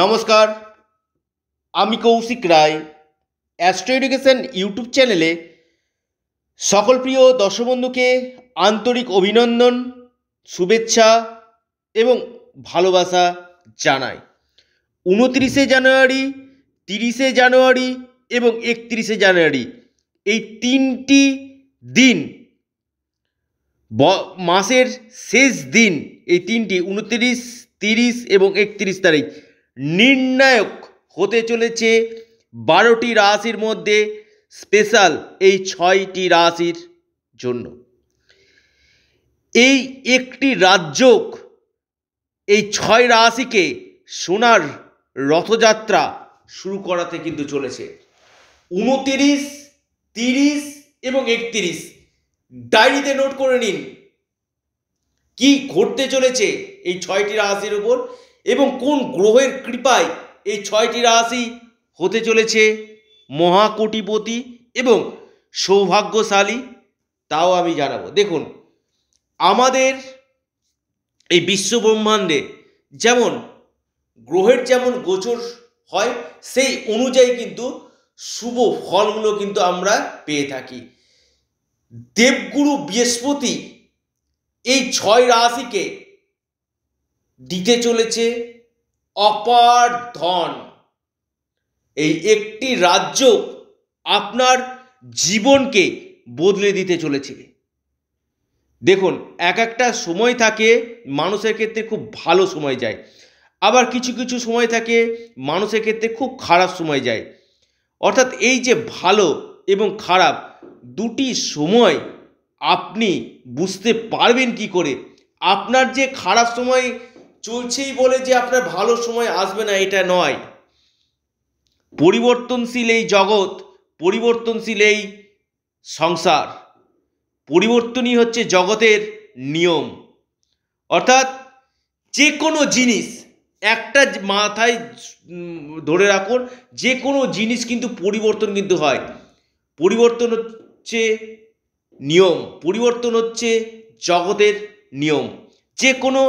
নমস্কার আমি Koushik Roy astro education YouTube চ্যানেলে সকল প্রিয় দর্শবন্ধুকে আন্তরিক অভিনন্দন শুভেচ্ছা এবং ভালোবাসা জানাই উনত্রিশে জানুয়ারি তিরিশে জানুয়ারি এবং একত্রিশে জানুয়ারি এই তিনটি দিন মাসের শেষ দিন এই তিনটি উনত্রিশ তিরিশ এবং একত্রিশ তারিখ নির্ণায়ক হতে চলেছে বারোটি রাশির মধ্যে স্পেশাল এই ছয়টি রাশির জন্য এই একটি রাজ্য এই ছয় রাশিকে সোনার রথযাত্রা শুরু করাতে কিন্তু চলেছে উনতিরিশ তিরিশ এবং একত্রিশ ডায়েরিতে নোট করে নিন কি ঘটতে চলেছে এই ছয়টি রাশির উপর এবং কোন গ্রহের কৃপায় এই ছয়টি রাশি হতে চলেছে মহাকোটিপতি এবং সৌভাগ্যশালী তাও আমি জানাবো দেখুন আমাদের এই বিশ্ব ব্রহ্মাণ্ডে যেমন গ্রহের যেমন গোচর হয় সেই অনুযায়ী কিন্তু শুভ ফলগুলো কিন্তু আমরা পেয়ে থাকি দেবগুরু বৃহস্পতি এই ছয় রাশিকে দিতে চলেছে অপার ধন এই একটি রাজ্য আপনার জীবনকে বদলে দিতে চলেছে দেখুন এক একটা সময় থাকে মানুষের ক্ষেত্রে খুব ভালো সময় যায় আবার কিছু কিছু সময় থাকে মানুষের ক্ষেত্রে খুব খারাপ সময় যায় অর্থাৎ এই যে ভালো এবং খারাপ দুটি সময় আপনি বুঝতে পারবেন কি করে আপনার যে খারাপ সময় চলছেই বলে যে আপনার ভালো সময় আসবে না এটা নয় পরিবর্তনশীল এই জগৎ পরিবর্তনশীল এই সংসার পরিবর্তনই হচ্ছে জগতের নিয়ম অর্থাৎ যে কোনো জিনিস একটা মাথায় ধরে রাখুন যে কোনো জিনিস কিন্তু পরিবর্তন কিন্তু হয় পরিবর্তন হচ্ছে নিয়ম পরিবর্তন হচ্ছে জগতের নিয়ম যে কোনো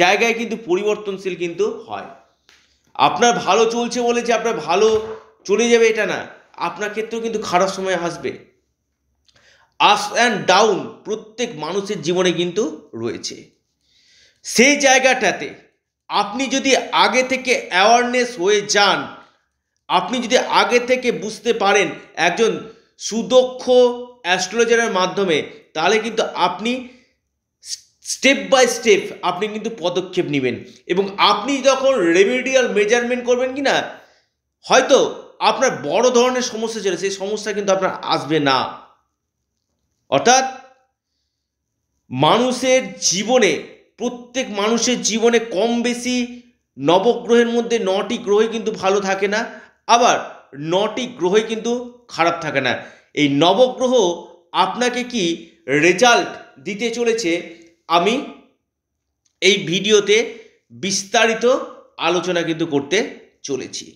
জায়গায় কিন্তু পরিবর্তনশীল কিন্তু হয় আপনার ভালো চলছে বলে যে আপনার ভালো চলে যাবে এটা না আপনার ক্ষেত্রেও কিন্তু খারাপ সময় আসবে আপ অ্যান্ড ডাউন প্রত্যেক মানুষের জীবনে কিন্তু রয়েছে সেই জায়গাটাতে আপনি যদি আগে থেকে অ্যাওয়ারনেস হয়ে যান আপনি যদি আগে থেকে বুঝতে পারেন একজন সুদক্ষ অ্যাস্ট্রোলজারের মাধ্যমে তাহলে কিন্তু আপনি স্টেপ বাই স্টেপ আপনি কিন্তু পদক্ষেপ নেবেন এবং আপনি যখন রেমিডিয়াল মেজারমেন্ট করবেন কি না হয়তো আপনার বড় ধরনের সমস্যা চলে সেই সমস্যা কিন্তু আপনার আসবে না অর্থাৎ মানুষের জীবনে প্রত্যেক মানুষের জীবনে কম বেশি নবগ্রহের মধ্যে নটি গ্রহে কিন্তু ভালো থাকে না আবার নটি গ্রহে কিন্তু খারাপ থাকে না এই নবগ্রহ আপনাকে কি রেজাল্ট দিতে চলেছে আমি এই ভিডিওতে বিস্তারিত আলোচনা কিন্তু করতে চলেছি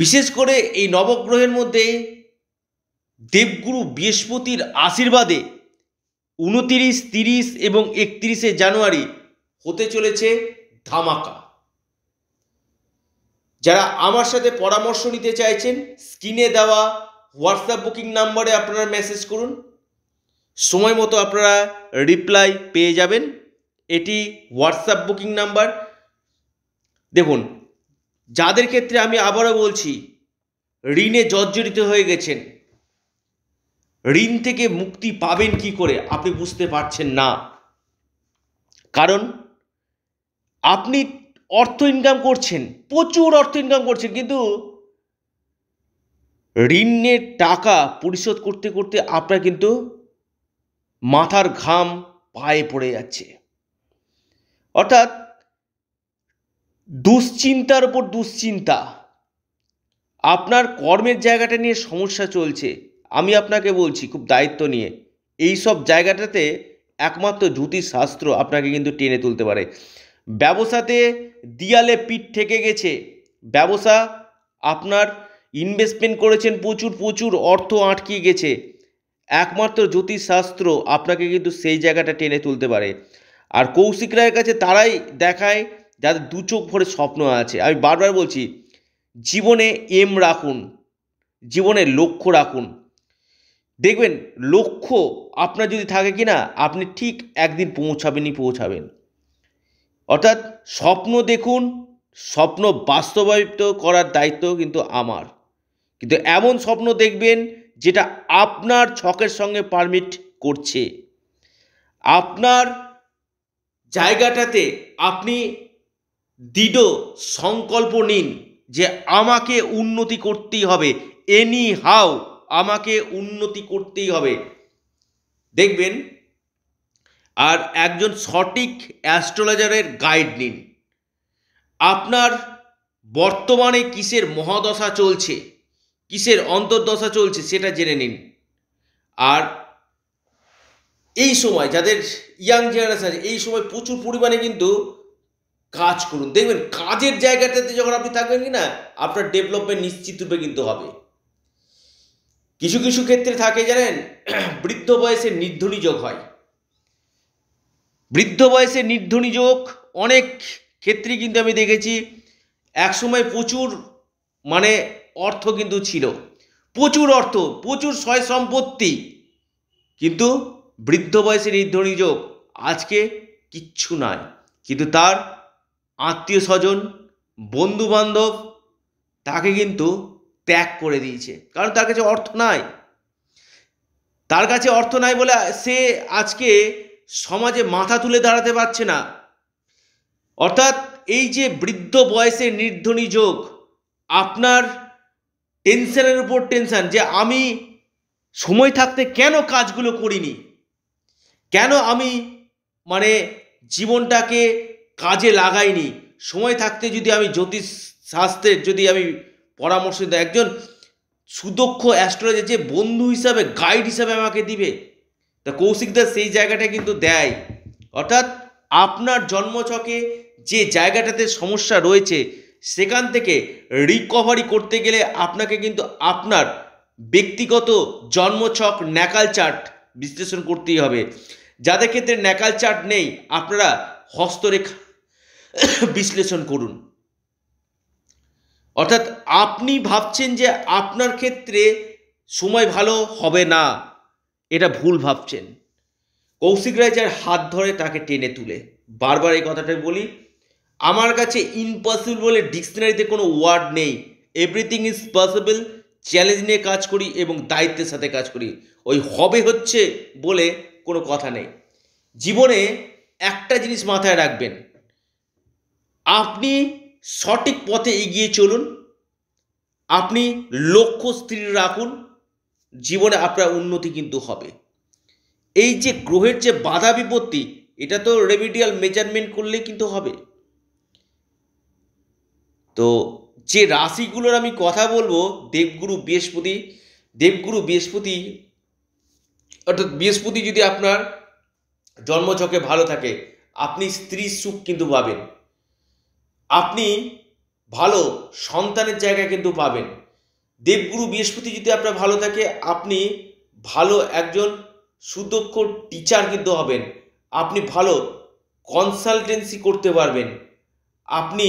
বিশেষ করে এই নবগ্রহের মধ্যে দেবগুরু বৃহস্পতির আশীর্বাদে উনতিরিশ তিরিশ এবং একত্রিশে জানুয়ারি হতে চলেছে ধামাকা যারা আমার সাথে পরামর্শ নিতে চাইছেন স্ক্রিনে দেওয়া হোয়াটসঅ্যাপ বুকিং নাম্বারে আপনারা মেসেজ করুন সময় মতো আপনারা রিপ্লাই পেয়ে যাবেন এটি হোয়াটসঅ্যাপ বুকিং নাম্বার দেখুন যাদের ক্ষেত্রে আমি আবারও বলছি ঋণে জর্জরিত হয়ে গেছেন ঋণ থেকে মুক্তি পাবেন কি করে আপনি বুঝতে পারছেন না কারণ আপনি অর্থ ইনকাম করছেন প্রচুর অর্থ ইনকাম করছেন কিন্তু ঋণের টাকা পরিশোধ করতে করতে আপনার কিন্তু মাথার ঘাম পায়ে পড়ে যাচ্ছে অর্থাৎ দুশ্চিন্তার উপর দুশ্চিন্তা আপনার কর্মের জায়গাটা নিয়ে সমস্যা চলছে আমি আপনাকে বলছি খুব দায়িত্ব নিয়ে এই সব জায়গাটাতে একমাত্র জ্যোতিষশাস্ত্র আপনাকে কিন্তু টেনে তুলতে পারে ব্যবসাতে দিয়ালে পিঠ থেকে গেছে ব্যবসা আপনার ইনভেস্টমেন্ট করেছেন প্রচুর প্রচুর অর্থ আটকিয়ে গেছে একমাত্র জ্যোতিষশাস্ত্র আপনাকে কিন্তু সেই জায়গাটা টেনে তুলতে পারে আর কৌশিক রায়ের কাছে তারাই দেখায় যাদের দু চোখ ভরে স্বপ্ন আছে আমি বারবার বলছি জীবনে এম রাখুন জীবনে লক্ষ্য রাখুন দেখবেন লক্ষ্য আপনার যদি থাকে কি না আপনি ঠিক একদিন পৌঁছাবেনই পৌঁছাবেন অর্থাৎ স্বপ্ন দেখুন স্বপ্ন বাস্তবায়িত করার দায়িত্ব কিন্তু আমার কিন্তু এমন স্বপ্ন দেখবেন যেটা আপনার ছকের সঙ্গে পারমিট করছে আপনার জায়গাটাতে আপনি দৃঢ় সংকল্প নিন যে আমাকে উন্নতি করতেই হবে এনি হাউ আমাকে উন্নতি করতেই হবে দেখবেন আর একজন সঠিক অ্যাস্ট্রোলজারের গাইড নিন আপনার বর্তমানে কিসের মহাদশা চলছে কিসের অন্তর্দশা চলছে সেটা জেনে নিন আর এই সময় যাদের ইয়াং জেনারেশন এই সময় প্রচুর পরিমাণে কিন্তু কাজ করুন দেখবেন কাজের জায়গাটাতে যখন আপনি থাকবেন কি না আপনার ডেভেলপমেন্ট নিশ্চিত রূপে কিন্তু হবে কিছু কিছু ক্ষেত্রে থাকে জানেন বৃদ্ধ বয়সে নির্ধনী যোগ হয় বৃদ্ধ বয়সে নির্ধনী যোগ অনেক ক্ষেত্রেই কিন্তু আমি দেখেছি একসময় প্রচুর মানে অর্থ কিন্তু ছিল প্রচুর অর্থ প্রচুর সয় সম্পত্তি কিন্তু বৃদ্ধ বয়সের এই যোগ আজকে কিচ্ছু নয় কিন্তু তার আত্মীয় স্বজন বন্ধুবান্ধব তাকে কিন্তু ত্যাগ করে দিয়েছে কারণ তার কাছে অর্থ নাই তার কাছে অর্থ নাই বলে সে আজকে সমাজে মাথা তুলে দাঁড়াতে পারছে না অর্থাৎ এই যে বৃদ্ধ বয়সে নির্ধনী যোগ আপনার টেনশানের উপর টেনশান যে আমি সময় থাকতে কেন কাজগুলো করিনি কেন আমি মানে জীবনটাকে কাজে লাগাইনি সময় থাকতে যদি আমি জ্যোতিষ শাস্ত্রের যদি আমি পরামর্শ দিই একজন সুদক্ষ অ্যাস্ট্রোলজার যে বন্ধু হিসাবে গাইড হিসাবে আমাকে দিবে তা কৌশিকদার সেই জায়গাটা কিন্তু দেয় অর্থাৎ আপনার জন্মচকে যে জায়গাটাতে সমস্যা রয়েছে সেখান থেকে রিকভারি করতে গেলে আপনাকে কিন্তু আপনার ব্যক্তিগত জন্মছক ন্যাকাল চার্ট বিশ্লেষণ করতেই হবে যাদের ক্ষেত্রে ন্যাকাল চার্ট নেই আপনারা হস্তরেখা বিশ্লেষণ করুন অর্থাৎ আপনি ভাবছেন যে আপনার ক্ষেত্রে সময় ভালো হবে না এটা ভুল ভাবছেন কৌশিক রায় যার হাত ধরে তাকে টেনে তুলে বারবার এই কথাটা বলি আমার কাছে ইম্পসিবল বলে ডিকশনারিতে কোনো ওয়ার্ড নেই এভরিথিং ইজ পসিবল চ্যালেঞ্জ নিয়ে কাজ করি এবং দায়িত্বের সাথে কাজ করি ওই হবে হচ্ছে বলে কোনো কথা নেই জীবনে একটা জিনিস মাথায় রাখবেন আপনি সঠিক পথে এগিয়ে চলুন আপনি লক্ষ্য স্থির রাখুন জীবনে আপনার উন্নতি কিন্তু হবে এই যে গ্রহের যে বাধা বিপত্তি এটা তো রেমিডিয়াল মেজারমেন্ট করলে কিন্তু হবে তো যে রাশিগুলোর আমি কথা বলবো দেবগুরু বৃহস্পতি দেবগুরু বৃহস্পতি অর্থাৎ বৃহস্পতি যদি আপনার জন্মছকে ভালো থাকে আপনি স্ত্রী সুখ কিন্তু পাবেন আপনি ভালো সন্তানের জায়গা কিন্তু পাবেন দেবগুরু বৃহস্পতি যদি আপনার ভালো থাকে আপনি ভালো একজন সুদক্ষ টিচার কিন্তু হবেন আপনি ভালো কনসালটেন্সি করতে পারবেন আপনি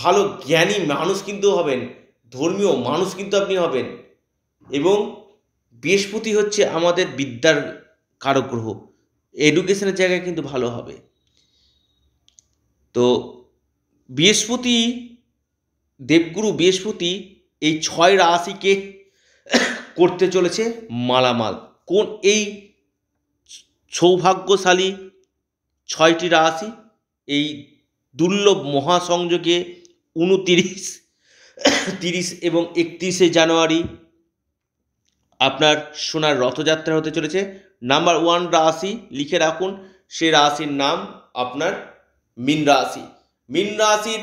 ভালো জ্ঞানী মানুষ কিন্তু হবেন ধর্মীয় মানুষ কিন্তু আপনি হবেন এবং বৃহস্পতি হচ্ছে আমাদের বিদ্যার কারগ্রহ এডুকেশনের জায়গায় কিন্তু ভালো হবে তো বৃহস্পতি দেবগুরু বৃহস্পতি এই ছয় রাশিকে করতে চলেছে মালামাল কোন এই সৌভাগ্যশালী ছয়টি রাশি এই দুর্লভ মহাসংযোগে উনতিরিশ তিরিশ এবং একত্রিশে জানুয়ারি আপনার সোনার রথযাত্রা হতে চলেছে নাম্বার ওয়ান রাশি লিখে রাখুন সে রাশির নাম আপনার মিন রাশি মিন রাশির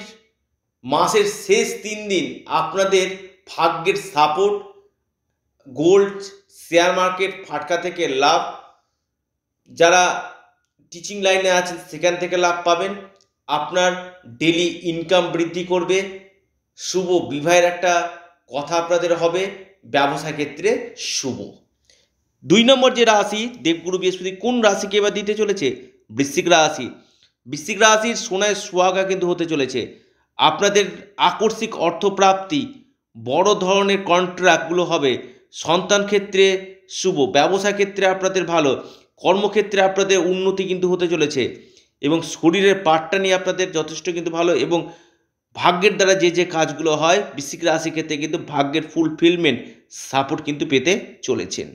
মাসের শেষ তিন দিন আপনাদের ভাগ্যের সাপোর্ট গোল্ড শেয়ার মার্কেট ফাটকা থেকে লাভ যারা টিচিং লাইনে আছেন সেখান থেকে লাভ পাবেন আপনার ডেলি ইনকাম বৃদ্ধি করবে শুভ বিবাহের একটা কথা আপনাদের হবে ব্যবসা ক্ষেত্রে শুভ দুই নম্বর যে রাশি দেবগুরু বৃহস্পতি কোন রাশিকে এবার দিতে চলেছে বৃশ্চিক রাশি বৃশ্চিক রাশির সোনায় সোহাগা কিন্তু হতে চলেছে আপনাদের আকস্মিক অর্থপ্রাপ্তি বড় ধরনের কন্ট্রাক্টগুলো হবে সন্তান ক্ষেত্রে শুভ ব্যবসা ক্ষেত্রে আপনাদের ভালো কর্মক্ষেত্রে আপনাদের উন্নতি কিন্তু হতে চলেছে এবং শরীরের পার্টটা নিয়ে আপনাদের যথেষ্ট কিন্তু ভালো এবং ভাগ্যের দ্বারা যে যে কাজগুলো হয় বৃশ্চিক রাশি ক্ষেত্রে কিন্তু ভাগ্যের ফুলফিলমেন্ট সাপোর্ট কিন্তু পেতে চলেছেন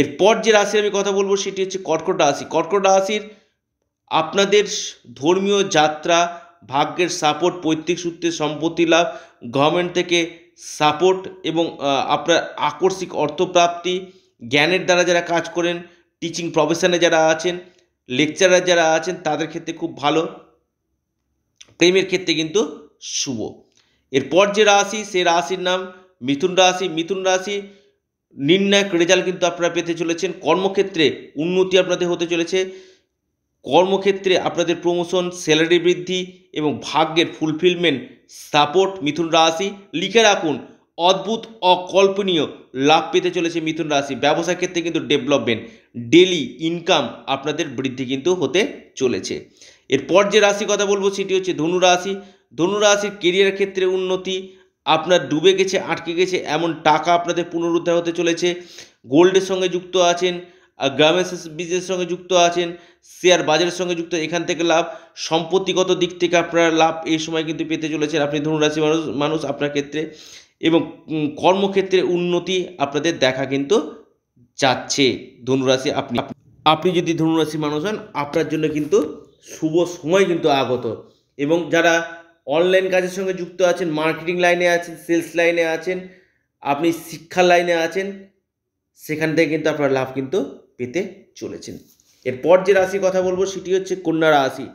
এরপর যে রাশি আমি কথা বলবো সেটি হচ্ছে কর্কট রাশি কর্কট রাশির আপনাদের ধর্মীয় যাত্রা ভাগ্যের সাপোর্ট পৈতৃক সূত্রে সম্পত্তি লাভ গভর্নমেন্ট থেকে সাপোর্ট এবং আপনার আকস্মিক অর্থপ্রাপ্তি জ্ঞানের দ্বারা যারা কাজ করেন টিচিং প্রফেশনে যারা আছেন লেকচারার যারা আছেন তাদের ক্ষেত্রে খুব ভালো প্রেমের ক্ষেত্রে কিন্তু শুভ এরপর যে রাশি সে রাশির নাম মিথুন রাশি মিথুন রাশি নির্ণায়ক রেজাল্ট কিন্তু আপনারা পেতে চলেছেন কর্মক্ষেত্রে উন্নতি আপনাদের হতে চলেছে কর্মক্ষেত্রে আপনাদের প্রমোশন স্যালারি বৃদ্ধি এবং ভাগ্যের ফুলফিলমেন্ট সাপোর্ট মিথুন রাশি লিখে রাখুন অদ্ভুত অকল্পনীয় লাভ পেতে চলেছে মিথুন রাশি ব্যবসা ক্ষেত্রে কিন্তু ডেভেলপমেন্ট ডেলি ইনকাম আপনাদের বৃদ্ধি কিন্তু হতে চলেছে এরপর যে রাশি কথা বলবো সেটি হচ্ছে ধনু রাশি ধনু রাশির কেরিয়ার ক্ষেত্রে উন্নতি আপনার ডুবে গেছে আটকে গেছে এমন টাকা আপনাদের পুনরুদ্ধার হতে চলেছে গোল্ডের সঙ্গে যুক্ত আছেন গ্রামের বিজনেসের সঙ্গে যুক্ত আছেন শেয়ার বাজারের সঙ্গে যুক্ত এখান থেকে লাভ সম্পত্তিগত দিক থেকে আপনারা লাভ এই সময় কিন্তু পেতে চলেছেন আপনি ধনুরাশি মানুষ মানুষ আপনার ক্ষেত্রে এবং কর্মক্ষেত্রে উন্নতি আপনাদের দেখা কিন্তু যাচ্ছে ধনুরাশি আপনি আপনি যদি ধনুরাশি মানুষ হন আপনার জন্য কিন্তু শুভ সময় কিন্তু আগত এবং যারা অনলাইন কাজের সঙ্গে যুক্ত আছেন মার্কেটিং লাইনে আছেন সেলস লাইনে আছেন আপনি শিক্ষা লাইনে আছেন সেখান থেকে কিন্তু আপনার লাভ কিন্তু পেতে চলেছেন এরপর যে রাশি কথা বলবো সেটি হচ্ছে কন্যা রাশি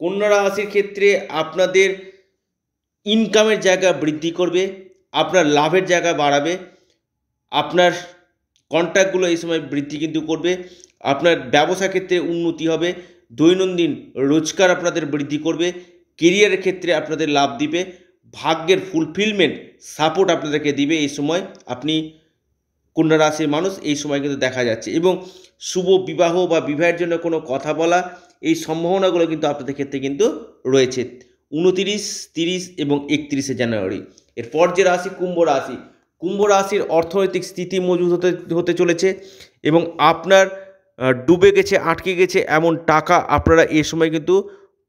কন্যা রাশির ক্ষেত্রে আপনাদের ইনকামের জায়গা বৃদ্ধি করবে আপনার লাভের জায়গা বাড়াবে আপনার কন্ট্যাক্টগুলো এই সময় বৃদ্ধি কিন্তু করবে আপনার ব্যবসা ক্ষেত্রে উন্নতি হবে দৈনন্দিন রোজগার আপনাদের বৃদ্ধি করবে কেরিয়ারের ক্ষেত্রে আপনাদের লাভ দিবে ভাগ্যের ফুলফিলমেন্ট সাপোর্ট আপনাদেরকে দিবে এই সময় আপনি কন্যা রাশির মানুষ এই সময় কিন্তু দেখা যাচ্ছে এবং শুভ বিবাহ বা বিবাহের জন্য কোনো কথা বলা এই সম্ভাবনাগুলো কিন্তু আপনাদের ক্ষেত্রে কিন্তু রয়েছে উনতিরিশ তিরিশ এবং একত্রিশে জানুয়ারি এরপর যে রাশি কুম্ভ রাশি কুম্ভ রাশির অর্থনৈতিক স্থিতি মজবুত হতে হতে চলেছে এবং আপনার ডুবে গেছে আটকে গেছে এমন টাকা আপনারা এ সময় কিন্তু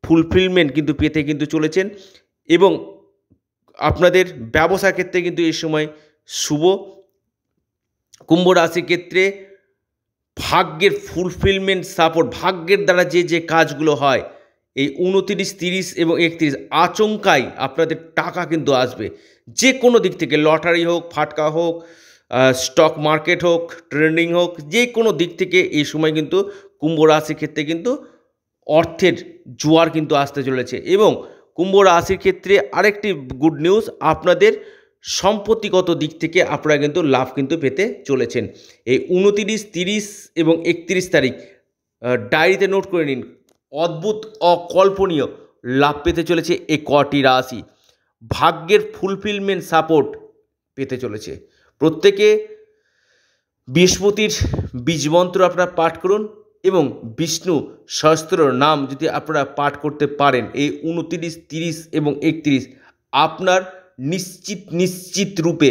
ফুলফিলমেন্ট কিন্তু পেতে কিন্তু চলেছেন এবং আপনাদের ব্যবসা ক্ষেত্রে কিন্তু এ সময় শুভ কুম্ভ রাশির ক্ষেত্রে ভাগ্যের ফুলফিলমেন্ট সাপোর্ট ভাগ্যের দ্বারা যে যে কাজগুলো হয় এই উনতিরিশ তিরিশ এবং একত্রিশ আচমকাই আপনাদের টাকা কিন্তু আসবে যে কোনো দিক থেকে লটারি হোক ফাটকা হোক স্টক মার্কেট হোক ট্রেন্ডিং হোক যে কোনো দিক থেকে এই সময় কিন্তু কুম্ভ রাশির ক্ষেত্রে কিন্তু অর্থের জোয়ার কিন্তু আসতে চলেছে এবং কুম্ভ রাশির ক্ষেত্রে আরেকটি গুড নিউজ আপনাদের সম্পত্তিগত দিক থেকে আপনারা কিন্তু লাভ কিন্তু পেতে চলেছেন এই উনতিরিশ তিরিশ এবং একত্রিশ তারিখ ডায়েরিতে নোট করে নিন অদ্ভুত অকল্পনীয় লাভ পেতে চলেছে এ কটি রাশি ভাগ্যের ফুলফিলমেন্ট সাপোর্ট পেতে চলেছে প্রত্যেকে বৃহস্পতির বীজমন্ত্র আপনারা পাঠ করুন এবং বিষ্ণু সহস্ত্র নাম যদি আপনারা পাঠ করতে পারেন এই উনতিরিশ তিরিশ এবং একত্রিশ আপনার নিশ্চিত নিশ্চিত রূপে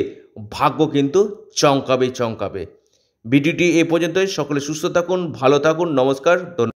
ভাগ্য কিন্তু চমকাবে চমকাবে ভিডিওটি এ পর্যন্তই সকলে সুস্থ থাকুন ভালো থাকুন নমস্কার ধন্যবাদ